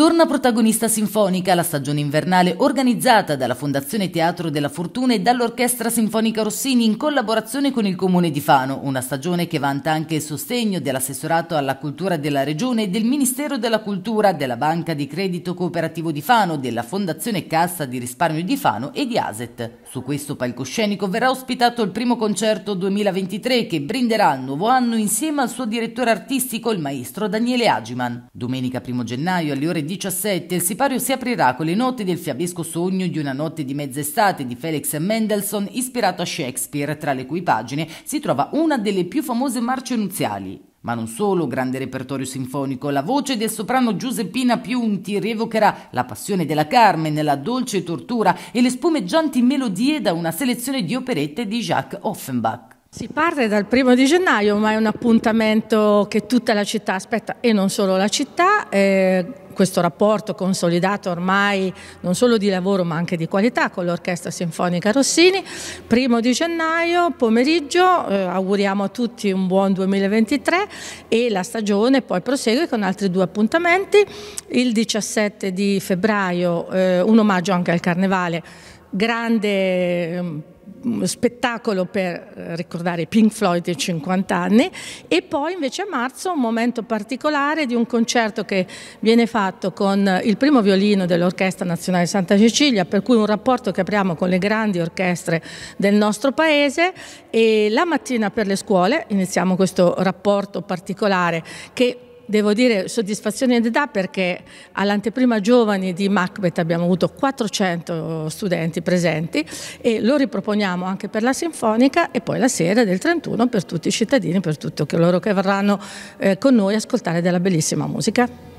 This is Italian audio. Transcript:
Torna protagonista sinfonica la stagione invernale organizzata dalla Fondazione Teatro della Fortuna e dall'Orchestra Sinfonica Rossini in collaborazione con il Comune di Fano, una stagione che vanta anche il sostegno dell'assessorato alla cultura della Regione e del Ministero della Cultura, della Banca di Credito Cooperativo di Fano, della Fondazione Cassa di Risparmio di Fano e di Aset. Su questo palcoscenico verrà ospitato il primo concerto 2023 che brinderà il nuovo anno insieme al suo direttore artistico, il maestro Daniele Agiman. Domenica 1 gennaio alle ore 10 17 il sipario si aprirà con le note del fiabesco sogno di una notte di mezz'estate di Felix Mendelssohn ispirato a Shakespeare, tra le cui pagine si trova una delle più famose marce nuziali. Ma non solo, grande repertorio sinfonico, la voce del soprano Giuseppina Piunti rievocherà la passione della Carmen, la dolce tortura e le spumeggianti melodie da una selezione di operette di Jacques Offenbach. Si parte dal primo di gennaio, ma è un appuntamento che tutta la città aspetta e non solo la città. Eh, questo rapporto consolidato ormai non solo di lavoro ma anche di qualità con l'Orchestra Sinfonica Rossini. Primo di gennaio, pomeriggio, eh, auguriamo a tutti un buon 2023 e la stagione poi prosegue con altri due appuntamenti. Il 17 di febbraio, eh, un omaggio anche al Carnevale, grande ehm, spettacolo per eh, ricordare Pink Floyd e 50 anni e poi invece a marzo un momento particolare di un concerto che viene fatto con eh, il primo violino dell'Orchestra Nazionale Santa Cecilia per cui un rapporto che apriamo con le grandi orchestre del nostro paese e la mattina per le scuole iniziamo questo rapporto particolare che devo dire soddisfazione ne età perché all'anteprima giovani di Macbeth abbiamo avuto 400 studenti presenti e lo riproponiamo anche per la Sinfonica e poi la sera del 31 per tutti i cittadini, per tutti coloro che verranno eh, con noi a ascoltare della bellissima musica.